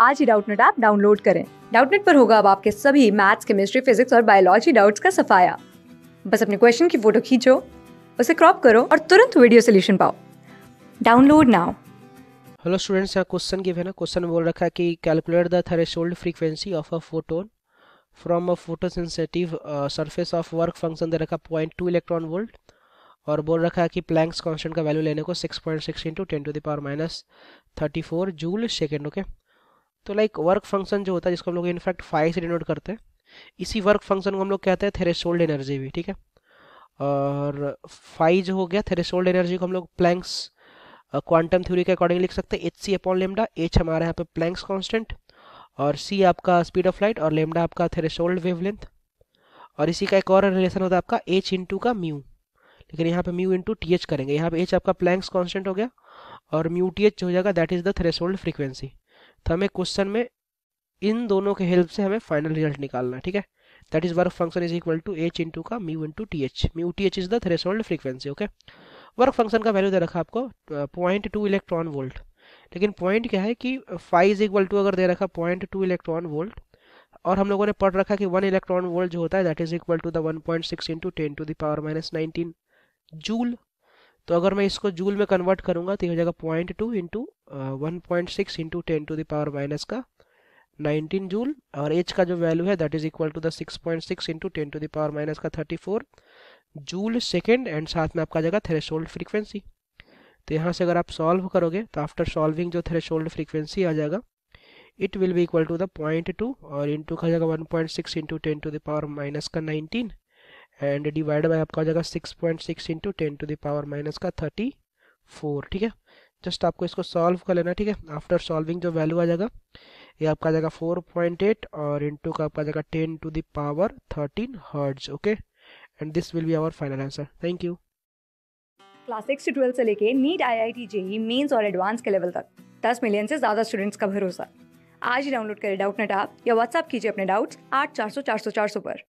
आज ही Doubtnet app download करें डाउटनेट पर होगा अब आपके सभी मैथ्स केमिस्ट्री फिजिक्स और बायोलॉजी डाउट्स का सफाया बस अपने क्वेश्चन की फोटो खींचो उसे क्रॉप करो और तुरंत वीडियो सोल्यूशन पाओ डाउनलोड नाउ हेलो स्टूडेंट्स यहाँ क्वेश्चन गिवन है क्वेश्चन बोल रखा है कि calculate the threshold frequency of a photon from a photosensitive surface of work function दे रखा पॉइंट टू इलेक्ट्रॉन वोल्ट और बोल रखा है कि प्लैंक्स कांस्टेंट का वैल्यू लेने को six point six into ten to the power minus thirty four joule second okay okay? तो लाइक वर्क फंक्शन जो होता है जिसको हम लोग इनफैक्ट फाइव से डिनोट करते हैं इसी वर्क फंक्शन को हम लोग कहते हैं थेरेसोल्ड एनर्जी भी ठीक है और फाइव जो हो गया थेरेसोल्ड एनर्जी को हम लोग प्लैंक्स क्वांटम थ्योरी के अकॉर्डिंग लिख सकते हैं H C upon lambda H हमारे यहाँ पे प्लैंक्स कॉन्स्टेंट और सी आपका स्पीड ऑफ लाइट और लेमडा आपका थेरेसोल्ड लेंथ और इसी का एक और रिलेशन होता है आपका एच इंटू का म्यू लेकिन यहाँ पे म्यू इंटू टी एच करेंगे यहाँ पे एच आपका प्लैंक्स कॉन्स्टेंट हो गया और म्यू टी एच हो जाएगा that is the threshold frequency तो हमें क्वेश्चन में इन दोनों के हेल्प से हमें फाइनल रिजल्ट निकालना है ठीक है that is work function is equal to H into का mu into T H mu T H is threshold frequency okay work function का वैल्यू दे रखा आपको पॉइंट टू इलेक्ट्रॉन वोल्ट लेकिन पॉइंट क्या है कि फाइव इज इक्वल टू अगर दे रखा पॉइंट टू इलेक्ट्रॉन वोल्ट और हम लोगों ने पढ़ रखा कि वन इलेक्ट्रॉन वोल्ट जो होता है that is equal to the one point six into ten to the power minus nineteen joule तो अगर मैं इसको जूल में कन्वर्ट करूंगा तो यह हो जाएगा point two into one point six into ten to the power minus का नाइनटीन जूल और एच का जो वैल्यू है that is equal to the six point six into ten to the power minus का thirty four joule second and साथ में आपका जगह जाएगा थ्रेशोल्ड फ्रिक्वेंसी तो यहाँ से अगर आप सॉल्व करोगे तो आफ्टर सॉल्विंग जो थ्रेशोल्ड फ्रीक्वेंसी आ जाएगा इट विल भी equal to the point two और इंटू का जगह one point six into ten to the power minus का नाइनटीन एंड डिवाइड बाई आपका हो six point six into ten to the power minus का थर्टी फोर ठीक है जस्ट आपको इसको सॉल्व कर लेना ठीक है आफ्टर सॉल्विंग जो वैल्यू आ जाएगा ये आपका आ जाएगा फोर पॉइंट एट और इंटू का आपका जाएगा ten to the power thirteen hertz okay and this will be our final answer thank you class six से ट्वेल्थ से लेके NEET I I T JEE mains और एडवांस के लेवल तक दस मिलियन से ज़्यादा स्टूडेंट्स का भरोसा आज ही डाउनलोड करें डाउट नेट आप या व्हाट्सअप कीजिए अपने डाउट्स आठ चार सौ चार सौ चार सौ पर